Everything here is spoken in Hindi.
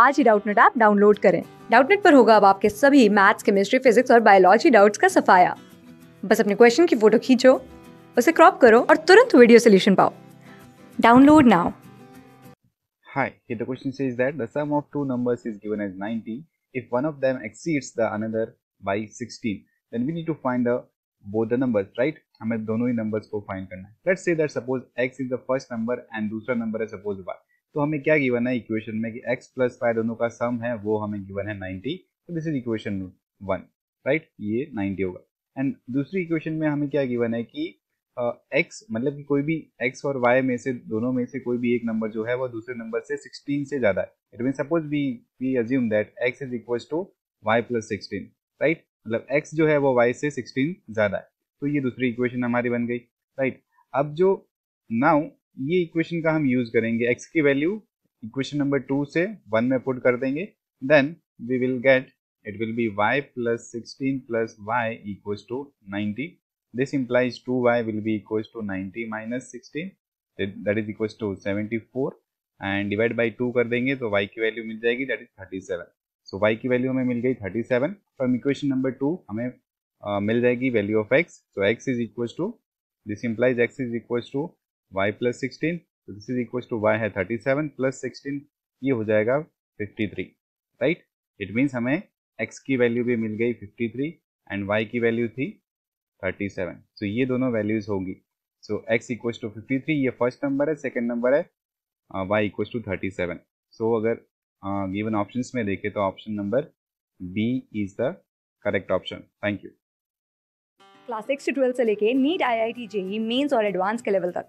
आज ही डाउटनेट ऐप डाउनलोड करें डाउटनेट पर होगा अब आपके सभी मैथ्स केमिस्ट्री फिजिक्स और बायोलॉजी डाउट्स का सफाया बस अपने क्वेश्चन की फोटो खींचो उसे क्रॉप करो और तुरंत वीडियो सोल्यूशन पाओ download now Hi, here the question says that the sum of two numbers is given as 90. If one of them exceeds the another by 16, then we need to find the both the numbers, right? हमें दोनों ही numbers को find करना है. Let's say that suppose x is the first number and दूसरा number है suppose y. तो हमें क्या गिवन है इक्वेशन में कि x प्लस फाइव दोनों का सम है वो हमें गिवन है 90 तो this is equation one right ये 90 होगा एंड दूसरी इक्वेशन में हमें क्या गिवन है कि x uh, मतलब कि कोई भी x और y में से दोनों में से कोई भी एक नंबर जो है वो दूसरे नंबर से 16 से ज़्यादा है it mean suppose we we assume that x is equal to y plus sixteen right मतलब x जो है वो y से 16 ज़्यादा है तो ये दूसरी इक्वेशन हमारी बन गई राइट right? अब जो नाउ ये इक्वेशन का हम यूज करेंगे एक्स की वैल्यू इक्वेशन नंबर टू से वन में पुट कर देंगे then we will get it will be y plus sixteen plus y equal to ninety this implies two y will be equal to ninety minus sixteen that is equal to seventy four and divide by two कर देंगे तो वाई की वैल्यू मिल जाएगी that is thirty seven so y की वैल्यू हमें मिल गई thirty seven from equation number two हमें uh, मिल जाएगी value of x so x is equal to this implies x is equal to y plus sixteen तो this is equal to y है थर्टी सेवन प्लस सिक्सटीन ये हो जाएगा fifty three right it means हमें x की वैल्यू भी मिल गई फिफ्टी थ्री एंड y की वैल्यू थी थर्टी सेवन सो ये दोनों वैल्यूज होगी so x equal to fifty three ये फर्स्ट नंबर है सेकेंड नंबर है uh, y equal to thirty seven so अगर गिवन uh, ऑप्शंस में देखें तो option number B is the correct option thank you class six से ट्वेल्थ से लेके NEET I I T JEE mains और एडवांस के लेवल तक